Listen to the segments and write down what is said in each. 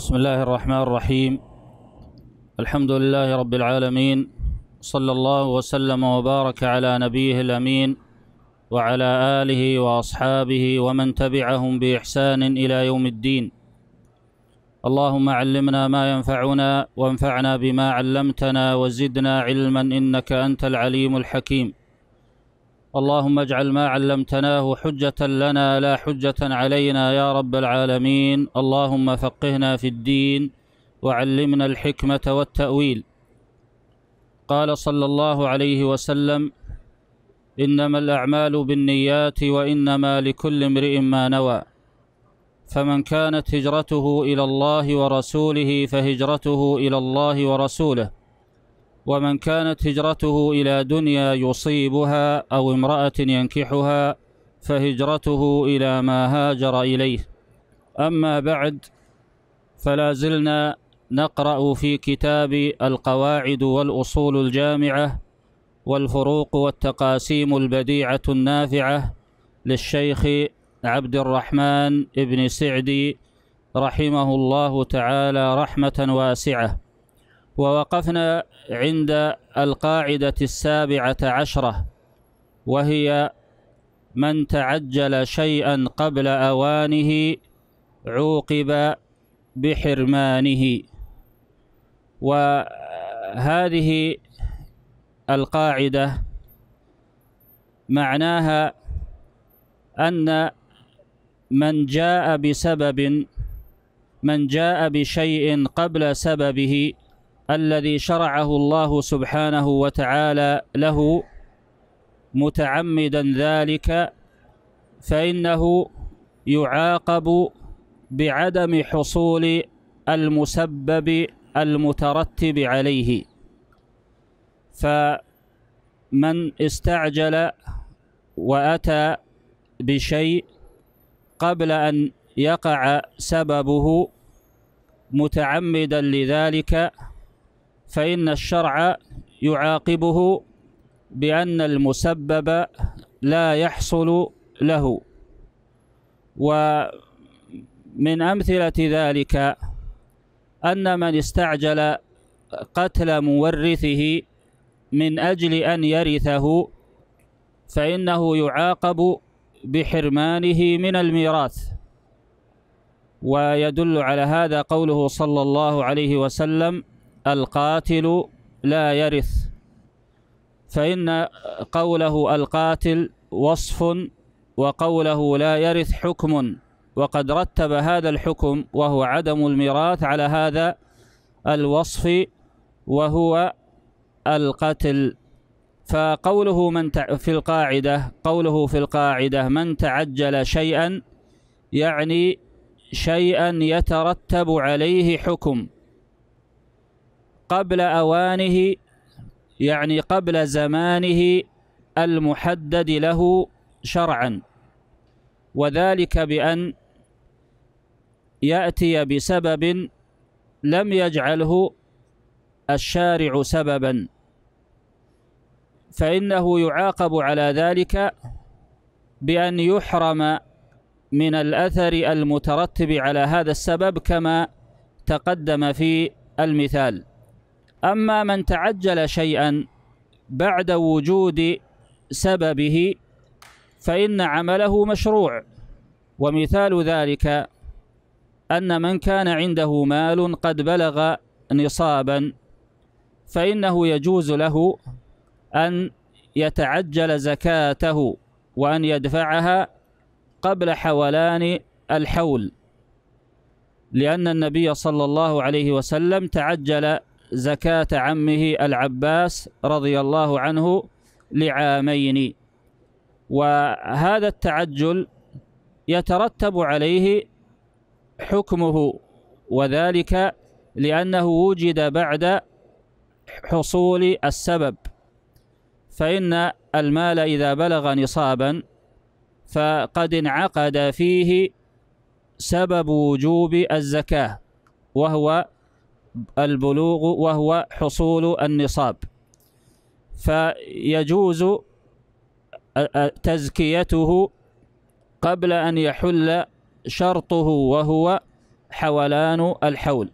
بسم الله الرحمن الرحيم الحمد لله رب العالمين صلى الله وسلم وبارك على نبيه الأمين وعلى آله وأصحابه ومن تبعهم بإحسان إلى يوم الدين اللهم علمنا ما ينفعنا وانفعنا بما علمتنا وزدنا علما إنك أنت العليم الحكيم اللهم اجعل ما علمتناه حجة لنا لا حجة علينا يا رب العالمين اللهم فقهنا في الدين وعلمنا الحكمة والتأويل قال صلى الله عليه وسلم إنما الأعمال بالنيات وإنما لكل امرئ ما نوى فمن كانت هجرته إلى الله ورسوله فهجرته إلى الله ورسوله ومن كانت هجرته إلى دنيا يصيبها أو امرأة ينكحها فهجرته إلى ما هاجر إليه أما بعد فلا زلنا نقرأ في كتاب القواعد والأصول الجامعة والفروق والتقاسيم البديعة النافعة للشيخ عبد الرحمن بن سعدي رحمه الله تعالى رحمة واسعة ووقفنا عند القاعدة السابعة عشرة وهي من تعجل شيئا قبل أوانه عوقب بحرمانه وهذه القاعدة معناها أن من جاء بسبب من جاء بشيء قبل سببه الذي شرعه الله سبحانه وتعالى له متعمدا ذلك فإنه يعاقب بعدم حصول المسبب المترتب عليه فمن استعجل وأتى بشيء قبل أن يقع سببه متعمدا لذلك فإن الشرع يعاقبه بأن المسبب لا يحصل له ومن أمثلة ذلك أن من استعجل قتل مورثه من أجل أن يرثه فإنه يعاقب بحرمانه من الميراث ويدل على هذا قوله صلى الله عليه وسلم القاتل لا يرث فإن قوله القاتل وصف وقوله لا يرث حكم وقد رتب هذا الحكم وهو عدم الميراث على هذا الوصف وهو القتل فقوله من في القاعدة قوله في القاعدة من تعجل شيئا يعني شيئا يترتب عليه حكم قبل أوانه يعني قبل زمانه المحدد له شرعا وذلك بأن يأتي بسبب لم يجعله الشارع سببا فإنه يعاقب على ذلك بأن يحرم من الأثر المترتب على هذا السبب كما تقدم في المثال أما من تعجل شيئا بعد وجود سببه فإن عمله مشروع ومثال ذلك أن من كان عنده مال قد بلغ نصابا فإنه يجوز له أن يتعجل زكاته وأن يدفعها قبل حولان الحول لأن النبي صلى الله عليه وسلم تعجل زكاة عمه العباس رضي الله عنه لعامين وهذا التعجل يترتب عليه حكمه وذلك لأنه وجد بعد حصول السبب فإن المال إذا بلغ نصابا فقد انعقد فيه سبب وجوب الزكاة وهو البلوغ وهو حصول النصاب فيجوز تزكيته قبل أن يحل شرطه وهو حولان الحول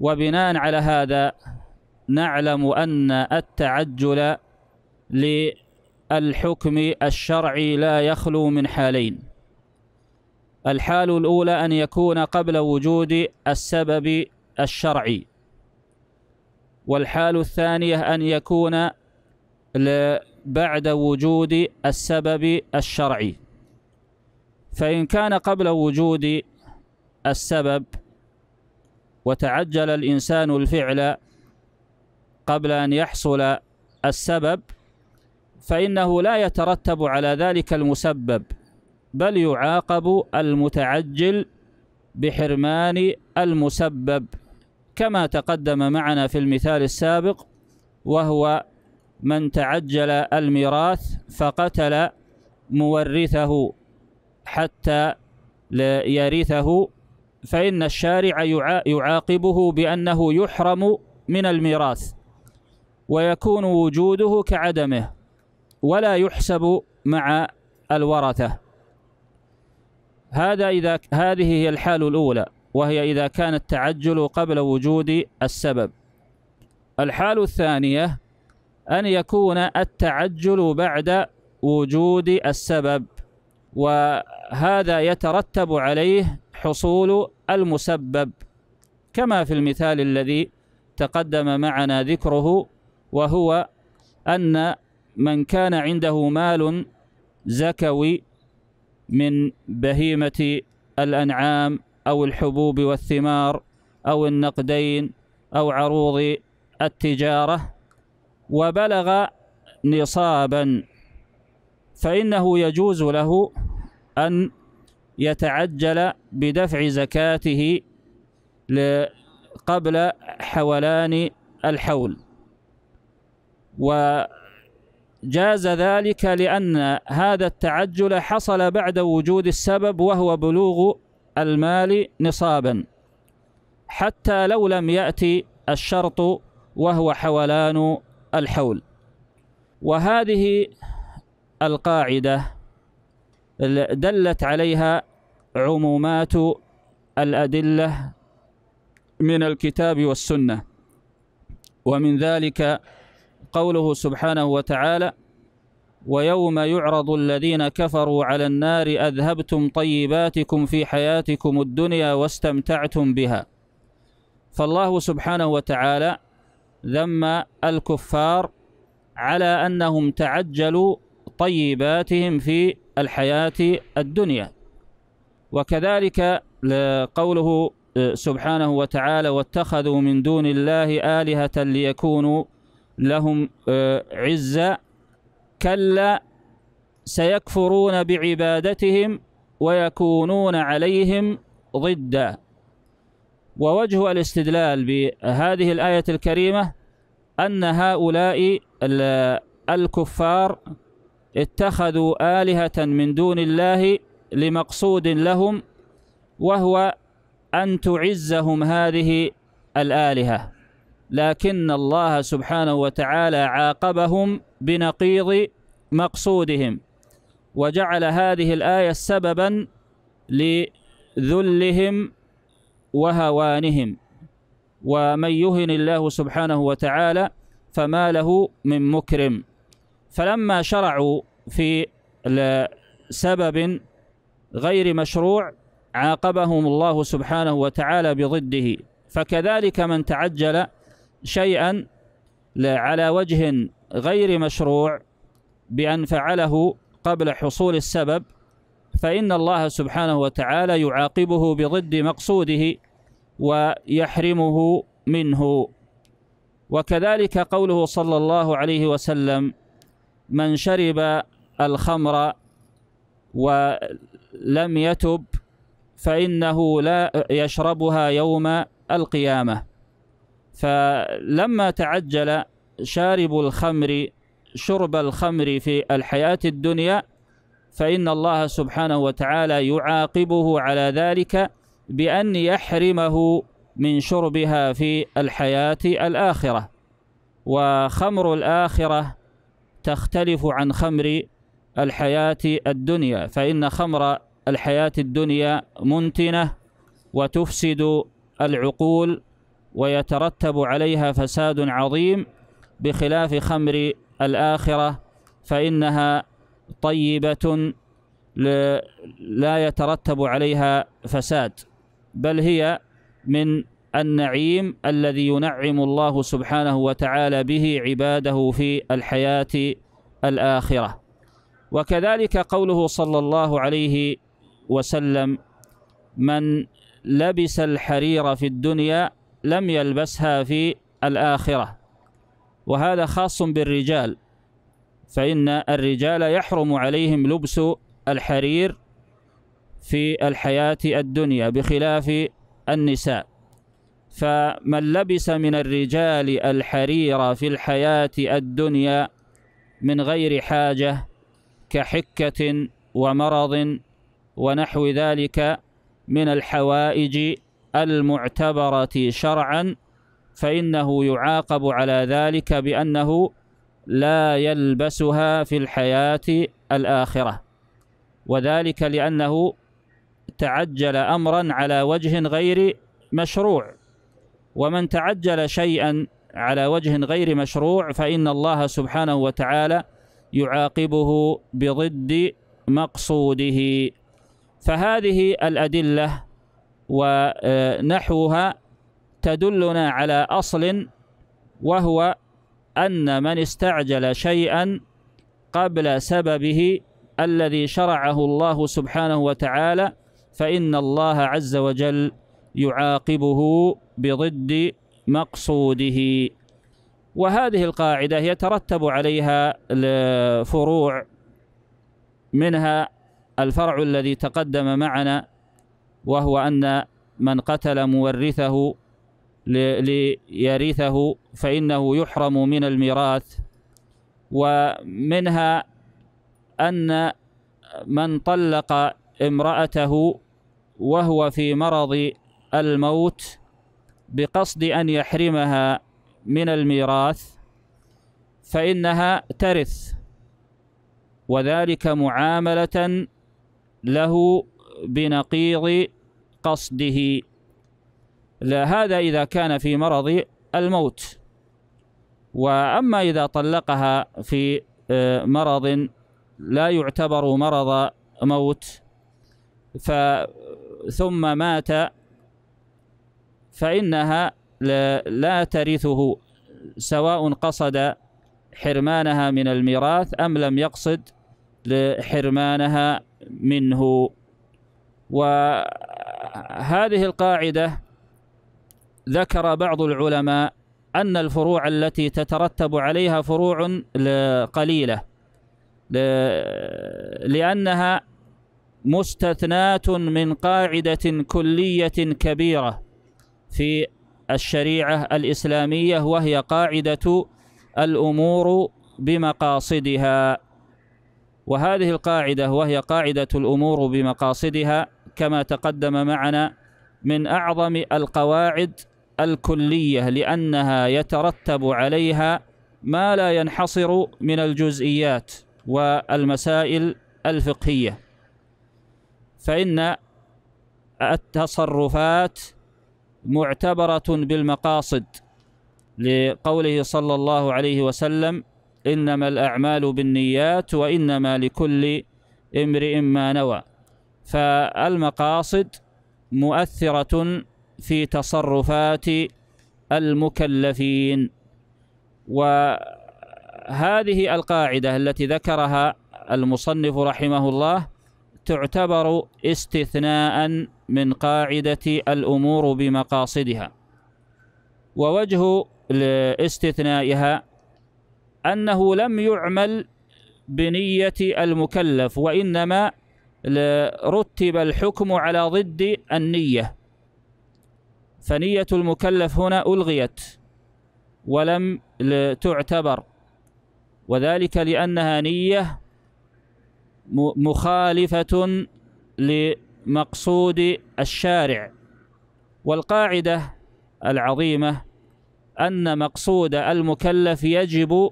وبناء على هذا نعلم أن التعجل للحكم الشرعي لا يخلو من حالين الحال الأولى أن يكون قبل وجود السبب الشرعي والحال الثانية أن يكون بعد وجود السبب الشرعي فإن كان قبل وجود السبب وتعجل الإنسان الفعل قبل أن يحصل السبب فإنه لا يترتب على ذلك المسبب بل يعاقب المتعجل بحرمان المسبب كما تقدم معنا في المثال السابق وهو من تعجل الميراث فقتل مورثه حتى يرثه فإن الشارع يعاقبه بأنه يحرم من الميراث ويكون وجوده كعدمه ولا يحسب مع الورثة هذا إذا هذه هي الحال الأولى وهي إذا كان التعجل قبل وجود السبب الحال الثانية أن يكون التعجل بعد وجود السبب وهذا يترتب عليه حصول المسبب كما في المثال الذي تقدم معنا ذكره وهو أن من كان عنده مال زكوي من بهيمة الأنعام أو الحبوب والثمار أو النقدين أو عروض التجارة وبلغ نصابا فإنه يجوز له أن يتعجل بدفع زكاته قبل حولان الحول وجاز ذلك لأن هذا التعجل حصل بعد وجود السبب وهو بلوغ المال نصابا حتى لو لم يأتي الشرط وهو حولان الحول وهذه القاعدة دلت عليها عمومات الأدلة من الكتاب والسنة ومن ذلك قوله سبحانه وتعالى ويوم يعرض الذين كفروا على النار أذهبتم طيباتكم في حياتكم الدنيا واستمتعتم بها فالله سبحانه وتعالى ذم الكفار على أنهم تعجلوا طيباتهم في الحياة الدنيا وكذلك قوله سبحانه وتعالى واتخذوا من دون الله آلهة ليكونوا لهم عزة كلا سيكفرون بعبادتهم ويكونون عليهم ضدا ووجه الاستدلال بهذه الآية الكريمة أن هؤلاء الكفار اتخذوا آلهة من دون الله لمقصود لهم وهو أن تعزهم هذه الآلهة لكن الله سبحانه وتعالى عاقبهم بنقيض مقصودهم وجعل هذه الآية سببا لذلهم وهوانهم ومن يهن الله سبحانه وتعالى فما له من مكرم فلما شرعوا في سبب غير مشروع عاقبهم الله سبحانه وتعالى بضده فكذلك من تعجل شيئا على وجه غير مشروع بأن فعله قبل حصول السبب فإن الله سبحانه وتعالى يعاقبه بضد مقصوده ويحرمه منه وكذلك قوله صلى الله عليه وسلم من شرب الخمر ولم يتب فإنه لا يشربها يوم القيامة فلما تعجل شارب الخمر شرب الخمر في الحياة الدنيا فإن الله سبحانه وتعالى يعاقبه على ذلك بأن يحرمه من شربها في الحياة الآخرة وخمر الآخرة تختلف عن خمر الحياة الدنيا فإن خمر الحياة الدنيا منتنة وتفسد العقول ويترتب عليها فساد عظيم بخلاف خمر الآخرة فإنها طيبة لا يترتب عليها فساد بل هي من النعيم الذي ينعم الله سبحانه وتعالى به عباده في الحياة الآخرة وكذلك قوله صلى الله عليه وسلم من لبس الحرير في الدنيا لم يلبسها في الآخرة وهذا خاص بالرجال فإن الرجال يحرم عليهم لبس الحرير في الحياة الدنيا بخلاف النساء فمن لبس من الرجال الحرير في الحياة الدنيا من غير حاجة كحكة ومرض ونحو ذلك من الحوائج المعتبرة شرعا فإنه يعاقب على ذلك بأنه لا يلبسها في الحياة الآخرة وذلك لأنه تعجل أمرا على وجه غير مشروع ومن تعجل شيئا على وجه غير مشروع فإن الله سبحانه وتعالى يعاقبه بضد مقصوده فهذه الأدلة ونحوها تدلنا على أصل وهو أن من استعجل شيئا قبل سببه الذي شرعه الله سبحانه وتعالى فإن الله عز وجل يعاقبه بضد مقصوده وهذه القاعدة يترتب عليها فروع منها الفرع الذي تقدم معنا وهو أن من قتل مورثه ليرثه فإنه يحرم من الميراث ومنها أن من طلق امرأته وهو في مرض الموت بقصد أن يحرمها من الميراث فإنها ترث وذلك معاملة له بنقيض قصده لا هذا إذا كان في مرض الموت وأما إذا طلقها في آه، مرض لا يعتبر مرض موت ثم مات فإنها لا ترثه سواء قصد حرمانها من الميراث أم لم يقصد حرمانها منه وهذه القاعدة ذكر بعض العلماء أن الفروع التي تترتب عليها فروع قليلة لأنها مستثناة من قاعدة كلية كبيرة في الشريعة الإسلامية وهي قاعدة الأمور بمقاصدها وهذه القاعدة وهي قاعدة الأمور بمقاصدها كما تقدم معنا من أعظم القواعد الكلية لأنها يترتب عليها ما لا ينحصر من الجزئيات والمسائل الفقهية فإن التصرفات معتبرة بالمقاصد لقوله صلى الله عليه وسلم إنما الأعمال بالنيات وإنما لكل امرئ ما نوى فالمقاصد مؤثرة في تصرفات المكلفين وهذه القاعدة التي ذكرها المصنف رحمه الله تعتبر استثناء من قاعدة الأمور بمقاصدها ووجه استثنائها أنه لم يعمل بنية المكلف وإنما رتب الحكم على ضد النية فنية المكلف هنا ألغيت ولم تعتبر وذلك لأنها نية مخالفة لمقصود الشارع والقاعدة العظيمة أن مقصود المكلف يجب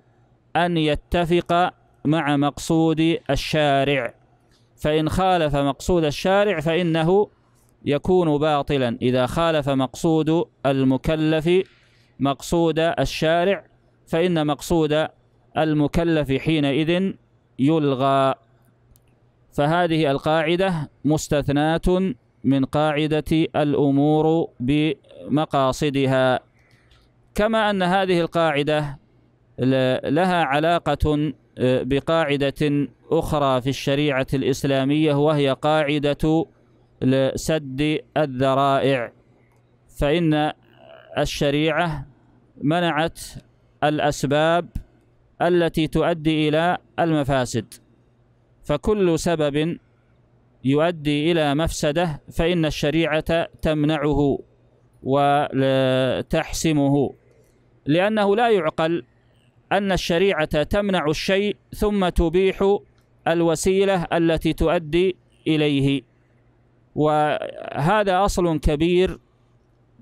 أن يتفق مع مقصود الشارع فإن خالف مقصود الشارع فإنه يكون باطلا إذا خالف مقصود المكلف مقصود الشارع فإن مقصود المكلف حينئذ يلغى فهذه القاعدة مستثناة من قاعدة الأمور بمقاصدها كما أن هذه القاعدة لها علاقة بقاعدة أخرى في الشريعة الإسلامية وهي قاعدة سد الذرائع فإن الشريعة منعت الأسباب التي تؤدي إلى المفاسد فكل سبب يؤدي إلى مفسدة فإن الشريعة تمنعه وتحسمه لأنه لا يعقل أن الشريعة تمنع الشيء ثم تبيح الوسيلة التي تؤدي إليه وهذا أصل كبير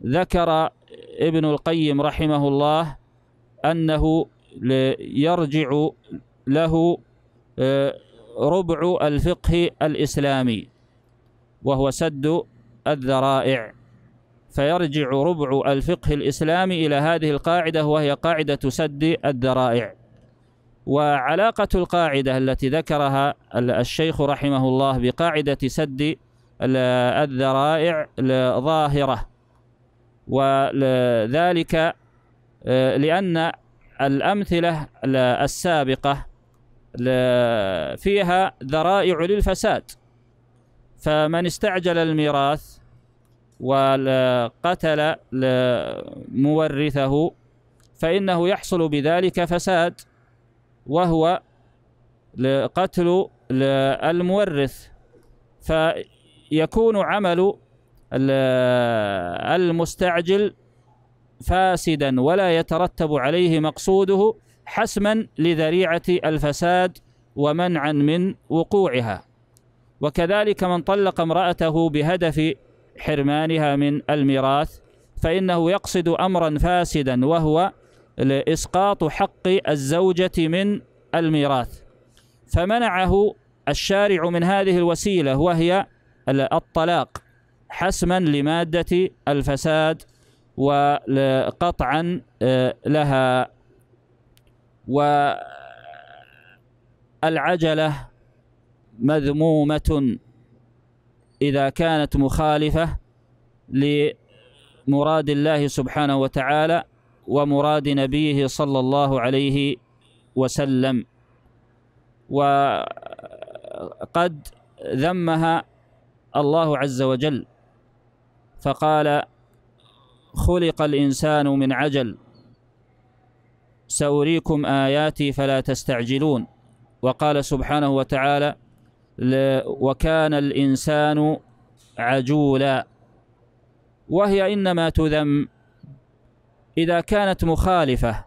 ذكر ابن القيم رحمه الله أنه يرجع له آه، ربع الفقه الإسلامي وهو سد الذرائع فيرجع ربع الفقه الإسلامي إلى هذه القاعدة وهي قاعدة سد الذرائع وعلاقة القاعدة التي ذكرها الشيخ رحمه الله بقاعدة سد الذرائع ظاهرة وذلك آه، لأن الأمثلة السابقة فيها ذرائع للفساد فمن استعجل الميراث وقتل مورثه فإنه يحصل بذلك فساد وهو قتل المورث فيكون عمل المستعجل فاسدا ولا يترتب عليه مقصوده حسما لذريعة الفساد ومنعا من وقوعها وكذلك من طلق امرأته بهدف حرمانها من الميراث فإنه يقصد أمرا فاسدا وهو لإسقاط حق الزوجة من الميراث فمنعه الشارع من هذه الوسيلة وهي الطلاق حسما لمادة الفساد وقطعا آه، لها والعجلة مذمومة إذا كانت مخالفة لمراد الله سبحانه وتعالى ومراد نبيه صلى الله عليه وسلم وقد ذمها الله عز وجل فقال خلق الإنسان من عجل سأريكم آياتي فلا تستعجلون وقال سبحانه وتعالى وكان الإنسان عجولا وهي إنما تذم إذا كانت مخالفة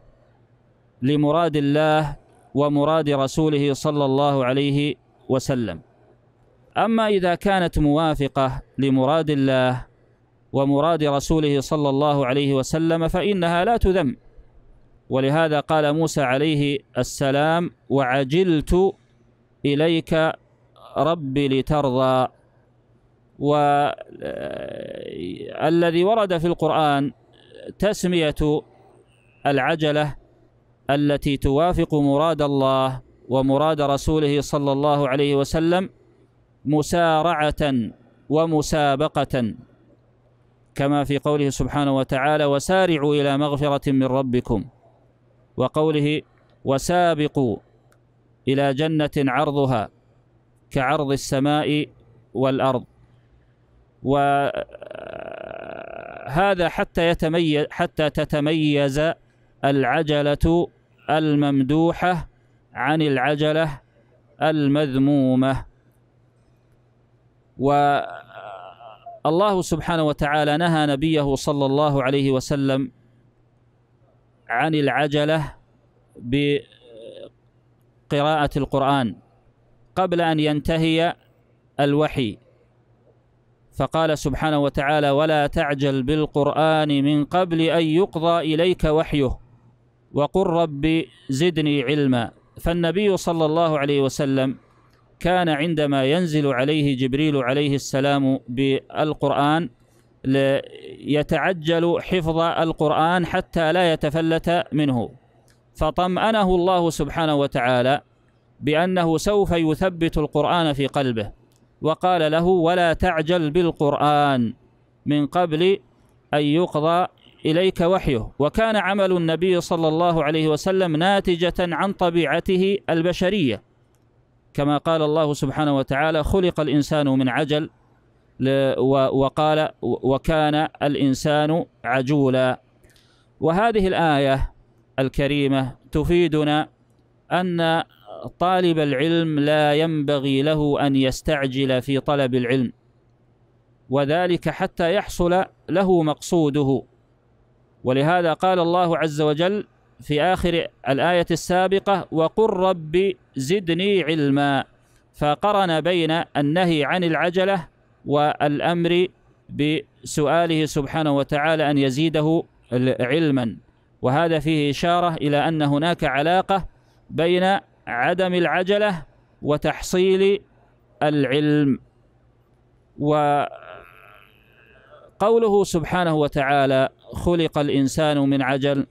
لمراد الله ومراد رسوله صلى الله عليه وسلم أما إذا كانت موافقة لمراد الله ومراد رسوله صلى الله عليه وسلم فإنها لا تذم ولهذا قال موسى عليه السلام وعجلت إليك رب لترضى والذي آه، ورد في القرآن تسمية العجلة التي توافق مراد الله ومراد رسوله صلى الله عليه وسلم مسارعة ومسابقة كما في قوله سبحانه وتعالى وسارعوا إلى مغفرة من ربكم وقوله وسابقوا إلى جنة عرضها كعرض السماء والأرض وهذا آه، حتى يتميز حتى تتميز العجلة الممدوحة عن العجلة المذمومة والله آه، سبحانه وتعالى نهى نبيه صلى الله عليه وسلم عن العجلة بقراءة القرآن قبل أن ينتهي الوحي فقال سبحانه وتعالى ولا تعجل بالقرآن من قبل أن يقضى إليك وحيه وقل رب زدني علما فالنبي صلى الله عليه وسلم كان عندما ينزل عليه جبريل عليه السلام بالقرآن يتعجل حفظ القرآن حتى لا يتفلت منه فطمأنه الله سبحانه وتعالى بأنه سوف يثبت القرآن في قلبه وقال له ولا تعجل بالقرآن من قبل أن يقضى إليك وحيه وكان عمل النبي صلى الله عليه وسلم ناتجة عن طبيعته البشرية كما قال الله سبحانه وتعالى خلق الإنسان من عجل وقال وكان الإنسان عجولا وهذه الآية الكريمة تفيدنا أن طالب العلم لا ينبغي له أن يستعجل في طلب العلم وذلك حتى يحصل له مقصوده ولهذا قال الله عز وجل في آخر الآية السابقة وقل رب زدني علما فقرن بين النهي عن العجلة والأمر بسؤاله سبحانه وتعالى أن يزيده علما وهذا فيه إشارة إلى أن هناك علاقة بين عدم العجلة وتحصيل العلم وقوله سبحانه وتعالى خلق الإنسان من عجل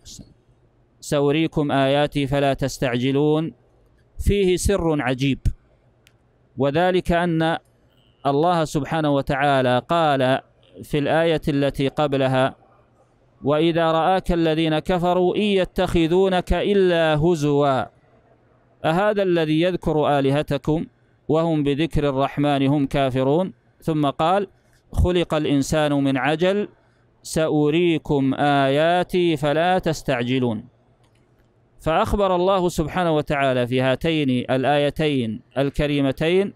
سأريكم آياتي فلا تستعجلون فيه سر عجيب وذلك أن الله سبحانه وتعالى قال في الآية التي قبلها وإذا رآك الذين كفروا إن يتخذونك إلا هزواً أهذا الذي يذكر آلهتكم وهم بذكر الرحمن هم كافرون ثم قال خلق الإنسان من عجل سأريكم آياتي فلا تستعجلون فأخبر الله سبحانه وتعالى في هاتين الآيتين الكريمتين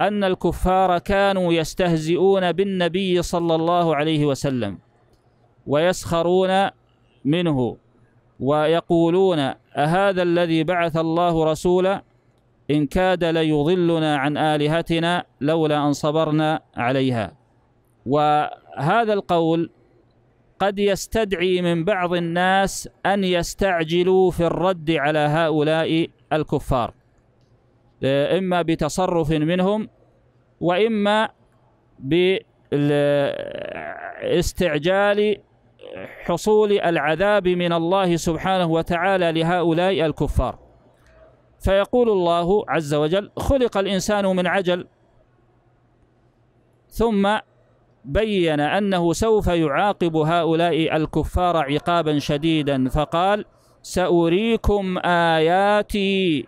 أن الكفار كانوا يستهزئون بالنبي صلى الله عليه وسلم ويسخرون منه ويقولون أهذا الذي بعث الله رسولا إن كاد ليضلنا عن آلهتنا لولا أن صبرنا عليها وهذا القول قد يستدعي من بعض الناس أن يستعجلوا في الرد على هؤلاء الكفار إما بتصرف منهم وإما باستعجال حصول العذاب من الله سبحانه وتعالى لهؤلاء الكفار فيقول الله عز وجل خلق الإنسان من عجل ثم بين أنه سوف يعاقب هؤلاء الكفار عقابا شديدا فقال سأريكم آياتي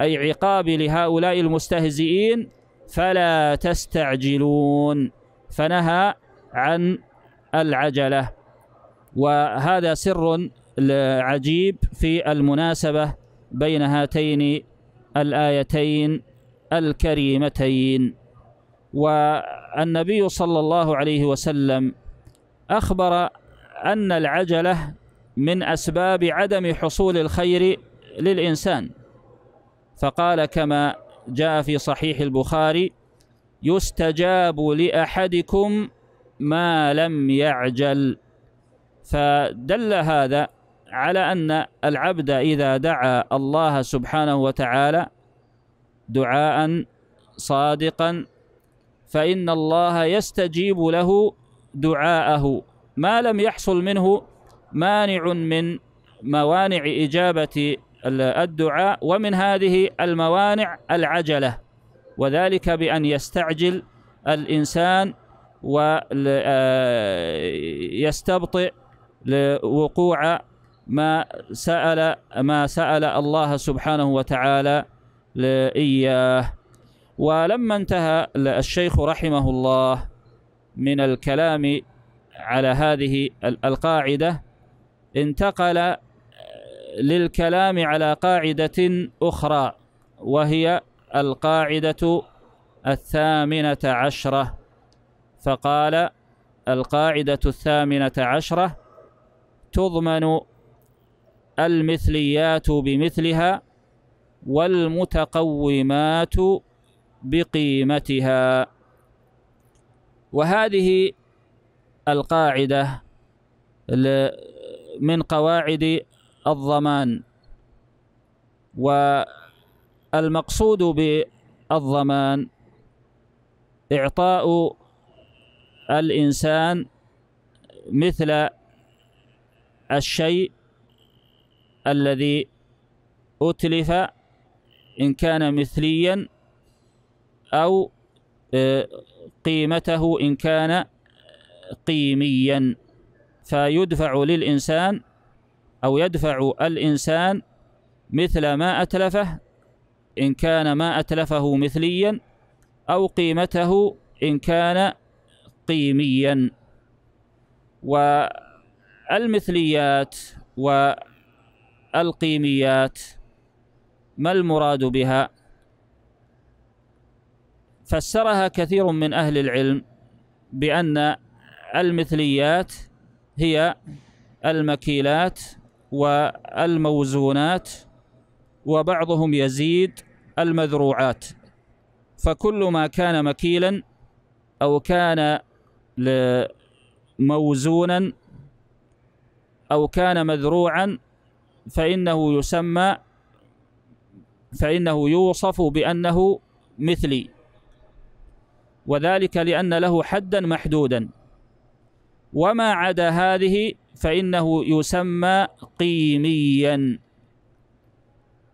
أي عقابي لهؤلاء المستهزئين فلا تستعجلون فنهى عن العجلة وهذا سر عجيب في المناسبة بين هاتين الآيتين الكريمتين والنبي صلى الله عليه وسلم أخبر أن العجلة من أسباب عدم حصول الخير للإنسان فقال كما جاء في صحيح البخاري يستجاب لأحدكم ما لم يعجل فدل هذا على أن العبد إذا دعا الله سبحانه وتعالى دعاء صادقا فإن الله يستجيب له دعاءه ما لم يحصل منه مانع من موانع إجابة الدعاء ومن هذه الموانع العجلة وذلك بأن يستعجل الإنسان ويستبطئ لوقوع ما سأل ما سأل الله سبحانه وتعالى إياه ولما انتهى الشيخ رحمه الله من الكلام على هذه القاعدة انتقل للكلام على قاعدة أخرى وهي القاعدة الثامنة عشرة فقال القاعدة الثامنة عشرة تضمن المثليات بمثلها والمتقومات بقيمتها وهذه القاعدة من قواعد الضمان والمقصود بالضمان إعطاء الإنسان مثل الشيء الذي أتلف إن كان مثليا أو آه، قيمته إن كان قيميا فيدفع للإنسان أو يدفع الإنسان مثل ما أتلفه إن كان ما أتلفه مثليا أو قيمته إن كان تقييميا والمثليات والقيميات ما المراد بها فسرها كثير من أهل العلم بأن المثليات هي المكيلات والموزونات وبعضهم يزيد المذروعات فكل ما كان مكيلا أو كان موزونا أو كان مذروعا فإنه يسمى فإنه يوصف بأنه مثلي وذلك لأن له حدا محدودا وما عدا هذه فإنه يسمى قيميا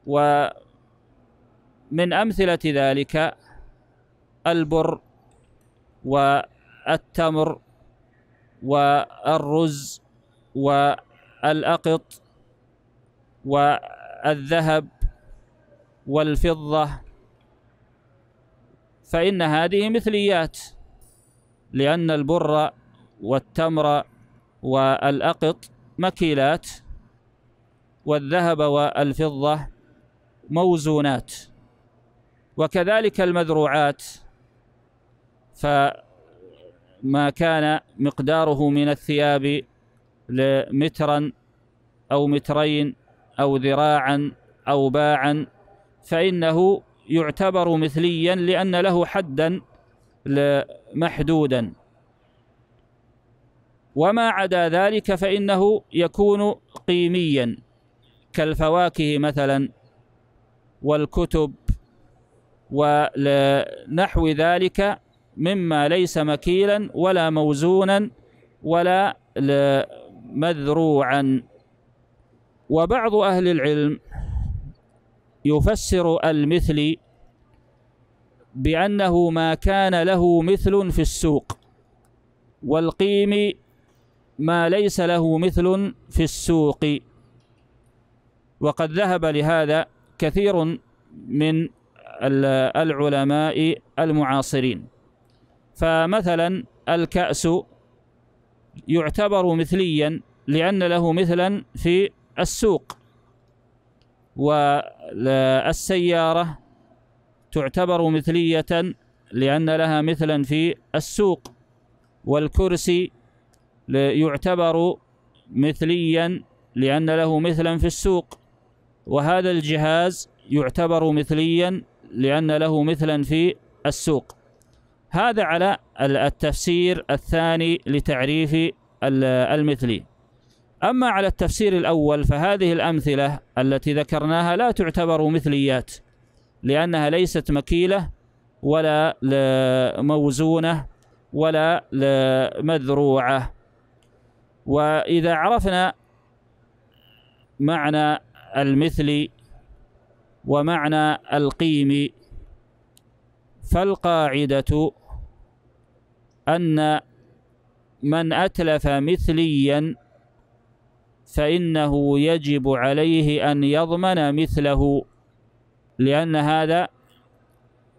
ومن أمثلة ذلك البر و التمر والرز والأقط والذهب والفضة فإن هذه مثليات لأن البر والتمر والأقط مكيلات والذهب والفضة موزونات وكذلك المذروعات ف ما كان مقداره من الثياب لمترا أو مترين أو ذراعا أو باعا فإنه يعتبر مثليا لأن له حدا محدودا وما عدا ذلك فإنه يكون قيميا كالفواكه مثلا والكتب ونحو ذلك مما ليس مكيلا ولا موزونا ولا مذروعا وبعض أهل العلم يفسر المثل بأنه ما كان له مثل في السوق والقيم ما ليس له مثل في السوق وقد ذهب لهذا كثير من العلماء المعاصرين فمثلا الكأس يعتبر مثليا لأن له مثلا في السوق والسيارة تعتبر مثلية لأن لها مثلا في السوق والكرسي يعتبر مثليا لأن له مثلا في السوق وهذا الجهاز يعتبر مثليا لأن له مثلا في السوق هذا على التفسير الثاني لتعريف المثلي أما على التفسير الأول فهذه الأمثلة التي ذكرناها لا تعتبر مثليات لأنها ليست مكيلة ولا موزونة ولا مذروعة وإذا عرفنا معنى المثل ومعنى القيم فالقاعدة أن من أتلف مثليا فإنه يجب عليه أن يضمن مثله لأن هذا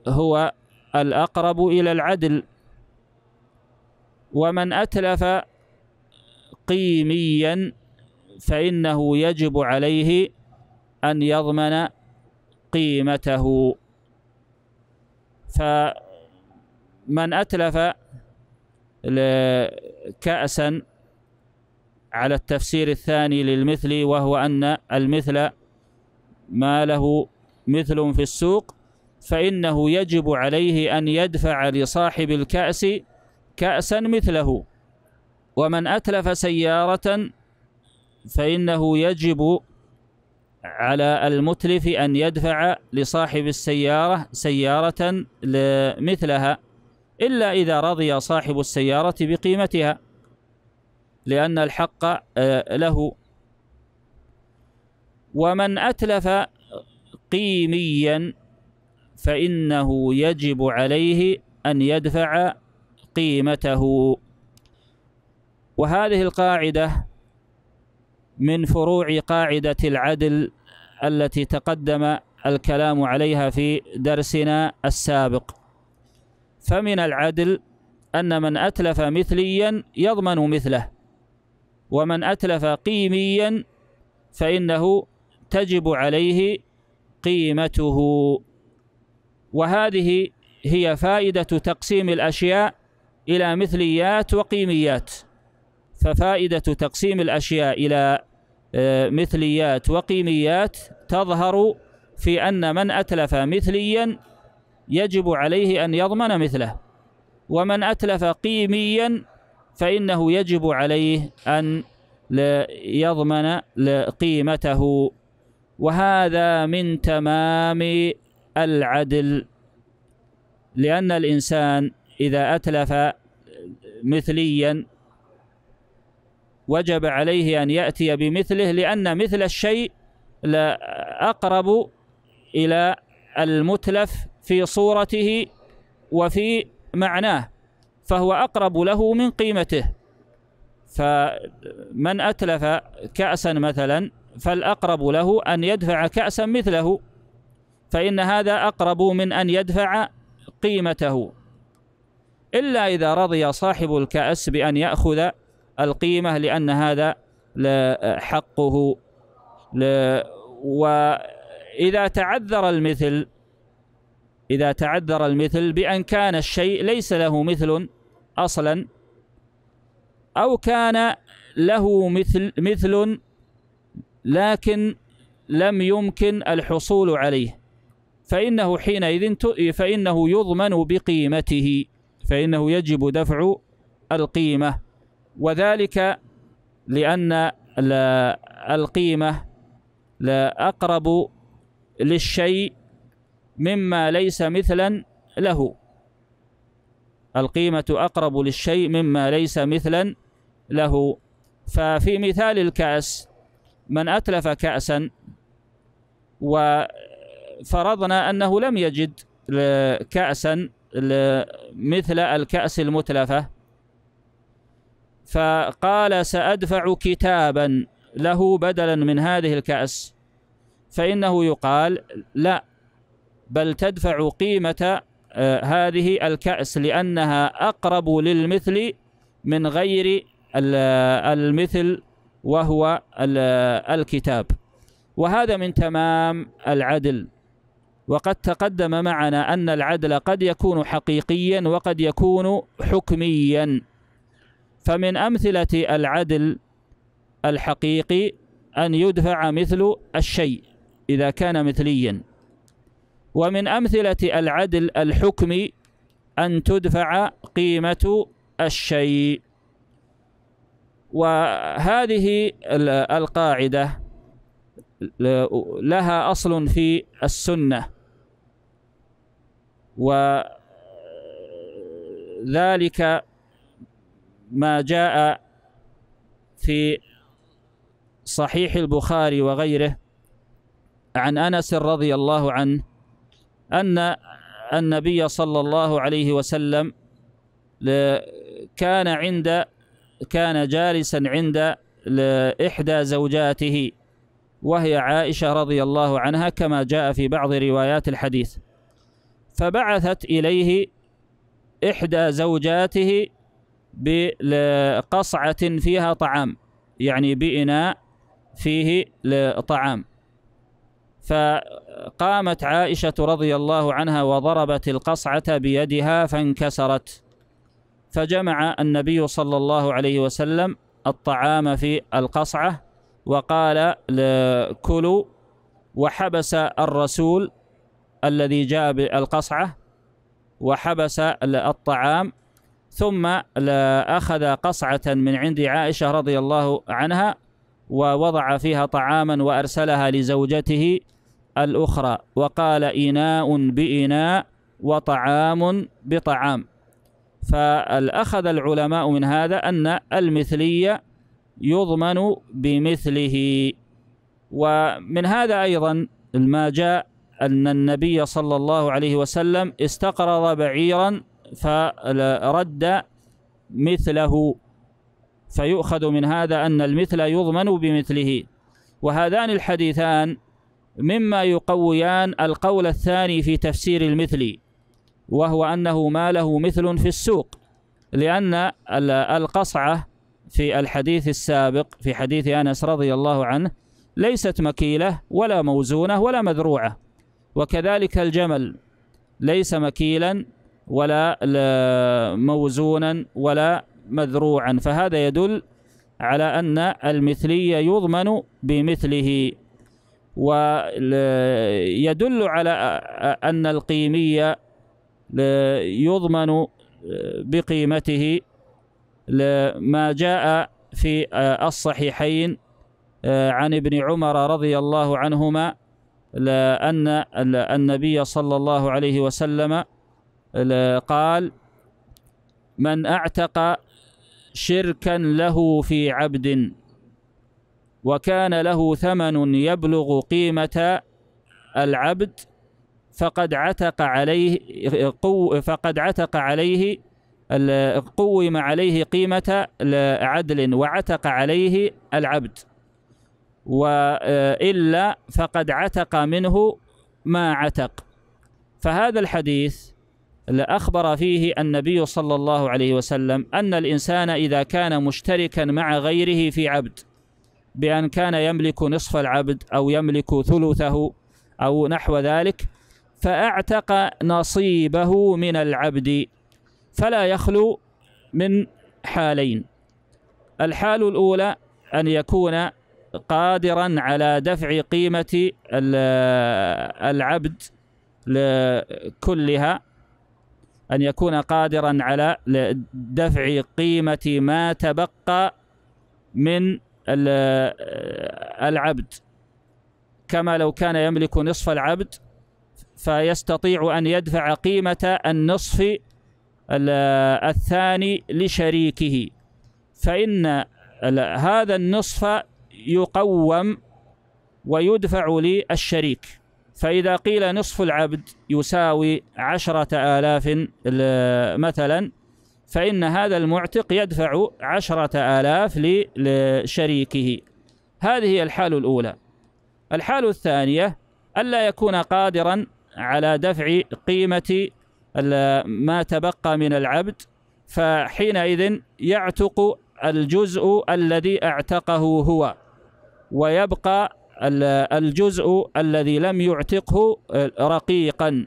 هو الأقرب إلى العدل ومن أتلف قيميا فإنه يجب عليه أن يضمن قيمته فمن أتلف كأسا على التفسير الثاني للمثل وهو أن المثل ما له مثل في السوق فإنه يجب عليه أن يدفع لصاحب الكأس كأسا مثله ومن أتلف سيارة فإنه يجب على المتلف أن يدفع لصاحب السيارة سيارة مثلها إلا إذا رضي صاحب السيارة بقيمتها لأن الحق آه، له ومن أتلف قيميا فإنه يجب عليه أن يدفع قيمته وهذه القاعدة من فروع قاعدة العدل التي تقدم الكلام عليها في درسنا السابق فمن العدل أن من أتلف مثليا يضمن مثله ومن أتلف قيميا فإنه تجب عليه قيمته وهذه هي فائدة تقسيم الأشياء إلى مثليات وقيميات ففائدة تقسيم الأشياء إلى آه، مثليات وقيميات تظهر في أن من أتلف مثليا يجب عليه أن يضمن مثله ومن أتلف قيميا فإنه يجب عليه أن يضمن قيمته وهذا من تمام العدل لأن الإنسان إذا أتلف مثليا وجب عليه أن يأتي بمثله لأن مثل الشيء لا أقرب إلى المتلف في صورته وفي معناه فهو أقرب له من قيمته فمن أتلف كأسا مثلا فالأقرب له أن يدفع كأسا مثله فإن هذا أقرب من أن يدفع قيمته إلا إذا رضي صاحب الكأس بأن يأخذ القيمة لأن هذا حقه وإذا تعذر المثل إذا تعذر المثل بأن كان الشيء ليس له مثل أصلا أو كان له مثل مثل لكن لم يمكن الحصول عليه فإنه حينئذ فإنه يضمن بقيمته فإنه يجب دفع القيمة وذلك لأن القيمة لا أقرب للشيء مما ليس مثلا له القيمة أقرب للشيء مما ليس مثلا له ففي مثال الكأس من أتلف كأسا وفرضنا أنه لم يجد كأسا مثل الكأس المتلفة فقال سأدفع كتابا له بدلا من هذه الكأس فإنه يقال لا بل تدفع قيمة آه، هذه الكأس لأنها أقرب للمثل من غير آه، المثل وهو آه، الكتاب وهذا من تمام العدل وقد تقدم معنا أن العدل قد يكون حقيقيا وقد يكون حكميا فمن أمثلة العدل الحقيقي أن يدفع مثل الشيء إذا كان مثليا ومن أمثلة العدل الحكم أن تدفع قيمة الشيء وهذه القاعدة لها أصل في السنة وذلك ما جاء في صحيح البخاري وغيره عن أنس رضي الله عنه أن النبي صلى الله عليه وسلم كان عند كان جالسا عند إحدى زوجاته وهي عائشة رضي الله عنها كما جاء في بعض روايات الحديث فبعثت إليه إحدى زوجاته بقصعة فيها طعام يعني بإناء فيه طعام فقامت عائشة رضي الله عنها وضربت القصعة بيدها فانكسرت فجمع النبي صلى الله عليه وسلم الطعام في القصعة وقال كلوا وحبس الرسول الذي جاء بالقصعة وحبس الطعام ثم أخذ قصعة من عند عائشة رضي الله عنها ووضع فيها طعاما وأرسلها لزوجته الأخرى وقال إناء بإناء وطعام بطعام فالأخذ العلماء من هذا أن المثلية يضمن بمثله ومن هذا أيضا ما جاء أن النبي صلى الله عليه وسلم استقرض بعيرا فرد مثله فيؤخذ من هذا أن المثل يضمن بمثله وهذان الحديثان مما يقويان القول الثاني في تفسير المثل وهو أنه ما له مثل في السوق لأن القصعة في الحديث السابق في حديث أنس رضي الله عنه ليست مكيلة ولا موزونة ولا مذروعة وكذلك الجمل ليس مكيلا ولا موزونا ولا مذروعا فهذا يدل على أن المثلي يضمن بمثله ويدل على أن القيمية يضمن بقيمته ما جاء في الصحيحين عن ابن عمر رضي الله عنهما أن النبي صلى الله عليه وسلم قال من أعتق شركا له في عبد وكان له ثمن يبلغ قيمة العبد فقد عتق عليه قو فقد عتق عليه قوم عليه قيمة عدل وعتق عليه العبد وإلا فقد عتق منه ما عتق فهذا الحديث أخبر فيه النبي صلى الله عليه وسلم أن الإنسان إذا كان مشتركا مع غيره في عبد بأن كان يملك نصف العبد أو يملك ثلثه أو نحو ذلك فأعتق نصيبه من العبد فلا يخلو من حالين الحال الأولى أن يكون قادرا على دفع قيمة العبد كلها أن يكون قادرا على دفع قيمة ما تبقى من العبد كما لو كان يملك نصف العبد فيستطيع أن يدفع قيمة النصف الثاني لشريكه فإن هذا النصف يقوم ويدفع للشريك فإذا قيل نصف العبد يساوي عشرة آلاف مثلاً فإن هذا المعتق يدفع عشرة آلاف لشريكه هذه هي الحال الأولى الحال الثانية ألا يكون قادرا على دفع قيمة ما تبقى من العبد فحينئذ يعتق الجزء الذي اعتقه هو ويبقى الجزء الذي لم يعتقه رقيقا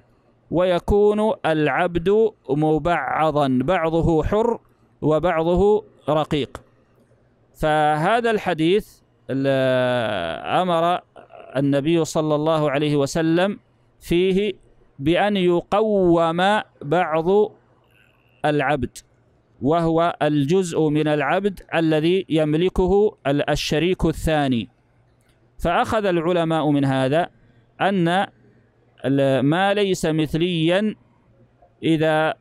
ويكون العبد مبعضا بعضه حر وبعضه رقيق فهذا الحديث أمر النبي صلى الله عليه وسلم فيه بأن يقوم بعض العبد وهو الجزء من العبد الذي يملكه الشريك الثاني فأخذ العلماء من هذا أن ما ليس مثليا إذا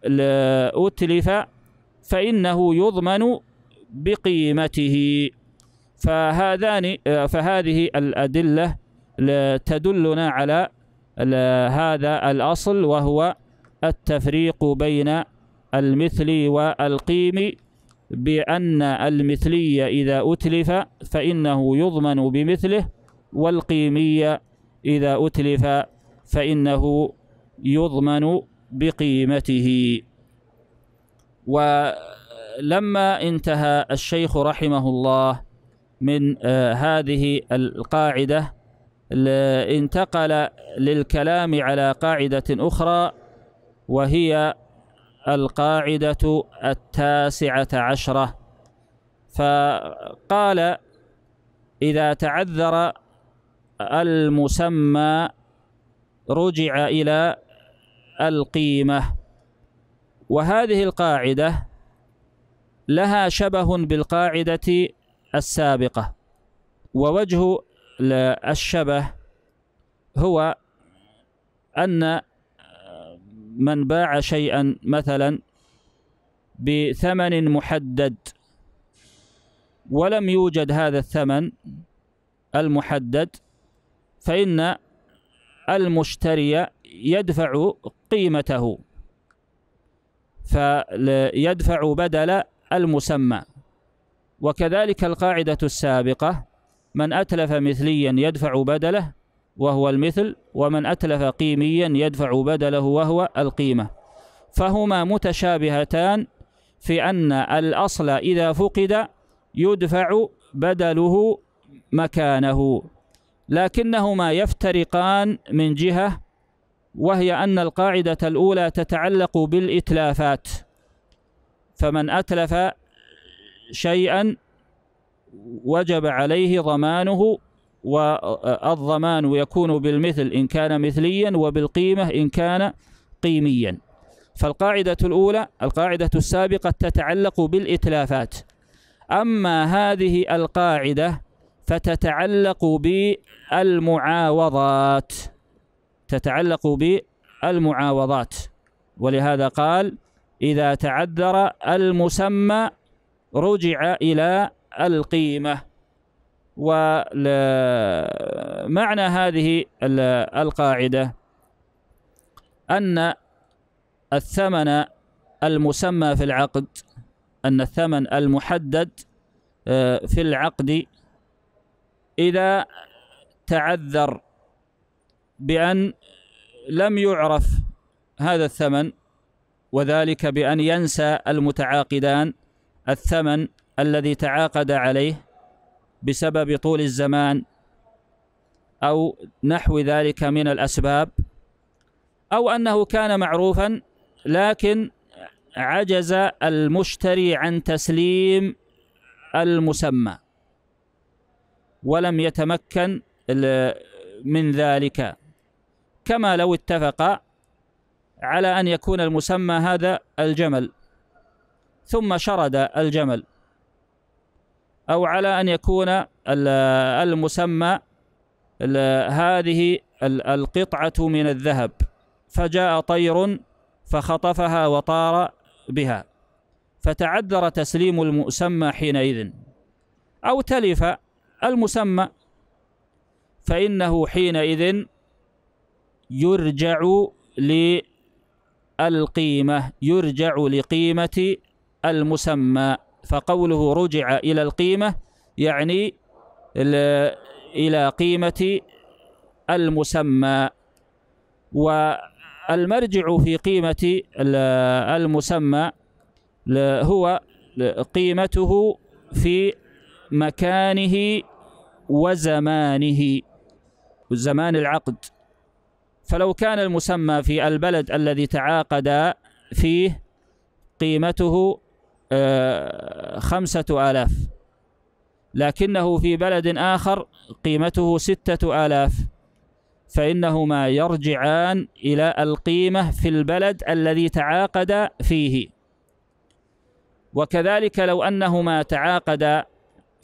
أتلف فإنه يضمن بقيمته فهذان فهذه الأدلة تدلنا على هذا الأصل وهو التفريق بين المثل والقيم بأن المثلي إذا أتلف فإنه يضمن بمثله والقيمي إذا أتلف فإنه يضمن بقيمته ولما انتهى الشيخ رحمه الله من آه، هذه القاعدة انتقل للكلام على قاعدة أخرى وهي القاعدة التاسعة عشرة فقال إذا تعذر المسمى رجع إلى القيمة وهذه القاعدة لها شبه بالقاعدة السابقة ووجه الشبه هو أن من باع شيئا مثلا بثمن محدد ولم يوجد هذا الثمن المحدد فإن المشتري يدفع قيمته فيدفع بدل المسمى وكذلك القاعدة السابقة من أتلف مثليا يدفع بدله وهو المثل ومن أتلف قيميا يدفع بدله وهو القيمة فهما متشابهتان في أن الأصل إذا فقد يدفع بدله مكانه لكنهما يفترقان من جهة وهي أن القاعدة الأولى تتعلق بالإتلافات فمن أتلف شيئا وجب عليه ضمانه والضمان يكون بالمثل إن كان مثليا وبالقيمة إن كان قيميا فالقاعدة الأولى القاعدة السابقة تتعلق بالإتلافات أما هذه القاعدة فتتعلق بالمعاوضات تتعلق بالمعاوضات ولهذا قال إذا تعذر المسمى رجع إلى القيمة ومعنى هذه القاعدة أن الثمن المسمى في العقد أن الثمن المحدد آه، في العقد إذا تعذر بأن لم يعرف هذا الثمن وذلك بأن ينسى المتعاقدان الثمن الذي تعاقد عليه بسبب طول الزمان أو نحو ذلك من الأسباب أو أنه كان معروفا لكن عجز المشتري عن تسليم المسمى ولم يتمكن من ذلك كما لو اتفق على أن يكون المسمى هذا الجمل ثم شرد الجمل أو على أن يكون المسمى هذه القطعة من الذهب فجاء طير فخطفها وطار بها فتعذر تسليم المسمى حينئذ أو تلف المسمى فإنه حينئذ يرجع للقيمة يرجع لقيمة المسمى فقوله رجع إلى القيمة يعني إلى قيمة المسمى والمرجع في قيمة المسمى هو قيمته في مكانه وزمانه زمان العقد فلو كان المسمى في البلد الذي تعاقد فيه قيمته آه، خمسة آلاف لكنه في بلد آخر قيمته ستة آلاف فإنهما يرجعان إلى القيمة في البلد الذي تعاقد فيه وكذلك لو أنهما تعاقد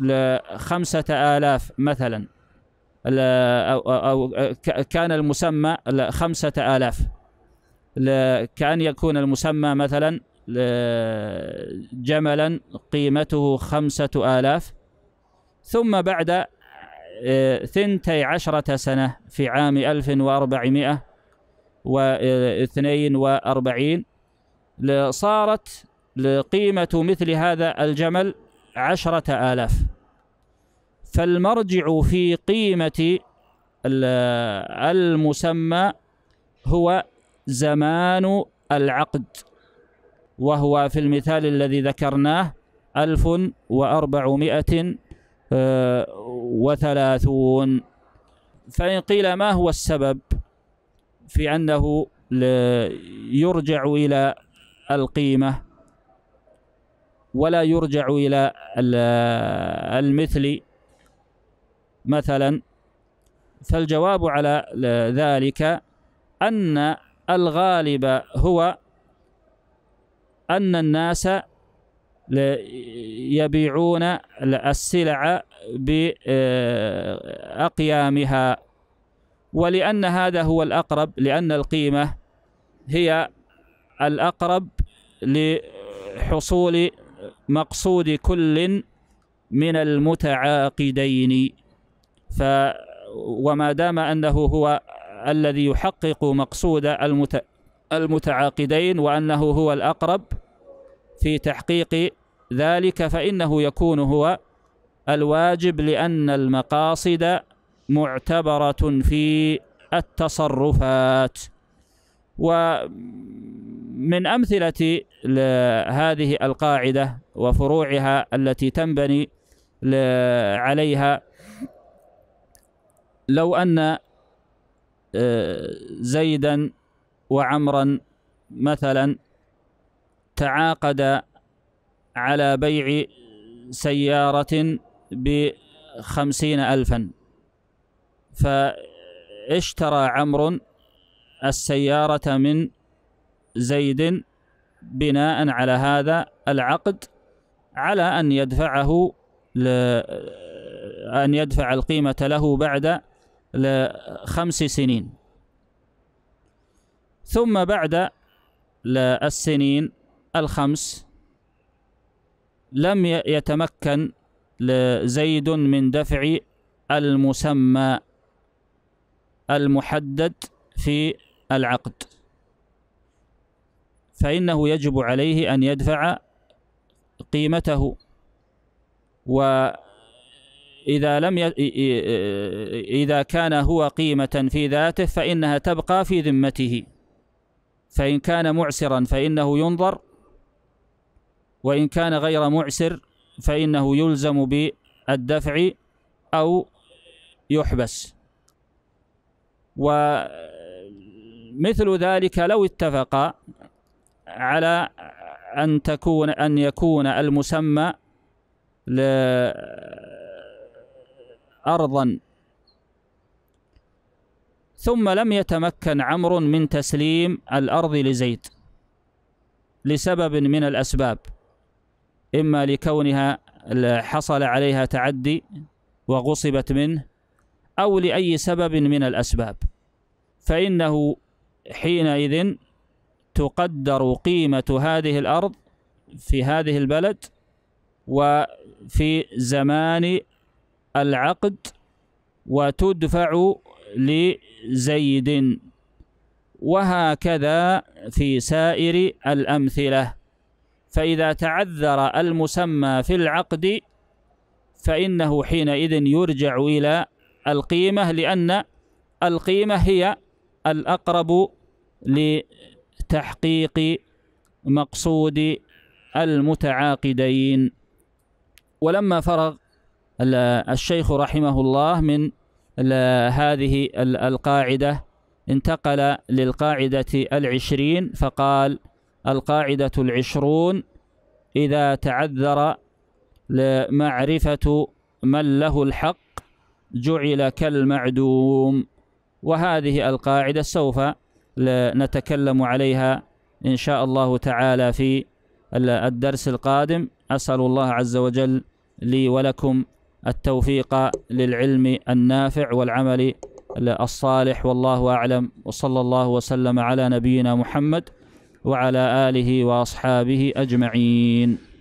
لخمسة آلاف مثلا أو, كان المسمى خمسة آلاف كأن يكون المسمى مثلا جملا قيمته خمسة آلاف ثم بعد آه، ثنتي عشرة سنة في عام ألف وأربعمائة واثنين وأربعين صارت قيمة مثل هذا الجمل عشرة آلاف فالمرجع في قيمة المسمى هو زمان العقد وهو في المثال الذي ذكرناه ألف وأربعمائة آه، وثلاثون فإن قيل ما هو السبب في أنه يرجع إلى القيمة ولا يرجع إلى المثل مثلا فالجواب على ذلك أن الغالب هو أن الناس يبيعون السلع بأقيامها ولأن هذا هو الأقرب لأن القيمة هي الأقرب لحصول مقصود كل من المتعاقدين ف وما دام أنه هو الذي يحقق مقصود المت... المتعاقدين وأنه هو الأقرب في تحقيق ذلك فإنه يكون هو الواجب لأن المقاصد معتبرة في التصرفات و من أمثلة هذه القاعدة وفروعها التي تنبني عليها لو أن آه، زيدا وعمرا مثلا تعاقدا على بيع سيارة بخمسين ألفا فاشترى عمرو السيارة من زيد بناء على هذا العقد على أن يدفعه ل... أن يدفع القيمة له بعد خمس سنين ثم بعد السنين الخمس لم يتمكن زيد من دفع المسمى المحدد في العقد فإنه يجب عليه أن يدفع قيمته وإذا لم ي... إذا كان هو قيمة في ذاته فإنها تبقى في ذمته فإن كان معسرا فإنه ينظر وإن كان غير معسر فإنه يلزم بالدفع أو يحبس ومثل ذلك لو اتفق على أن تكون أن يكون المسمى أرضا ثم لم يتمكن عمرو من تسليم الأرض لزيد لسبب من الأسباب إما لكونها حصل عليها تعدي وغصبت منه أو لأي سبب من الأسباب فإنه حينئذ تقدر قيمة هذه الأرض في هذه البلد وفي زمان العقد وتدفع لزيد وهكذا في سائر الأمثلة فإذا تعذر المسمى في العقد فإنه حينئذ يرجع إلى القيمة لأن القيمة هي الأقرب تحقيق مقصود المتعاقدين ولما فرغ الشيخ رحمه الله من هذه القاعدة انتقل للقاعدة العشرين فقال القاعدة العشرون إذا تعذر معرفة من له الحق جعل كالمعدوم وهذه القاعدة سوف نتكلم عليها إن شاء الله تعالى في الدرس القادم أسأل الله عز وجل لي ولكم التوفيق للعلم النافع والعمل الصالح والله أعلم وصلى الله وسلم على نبينا محمد وعلى آله وأصحابه أجمعين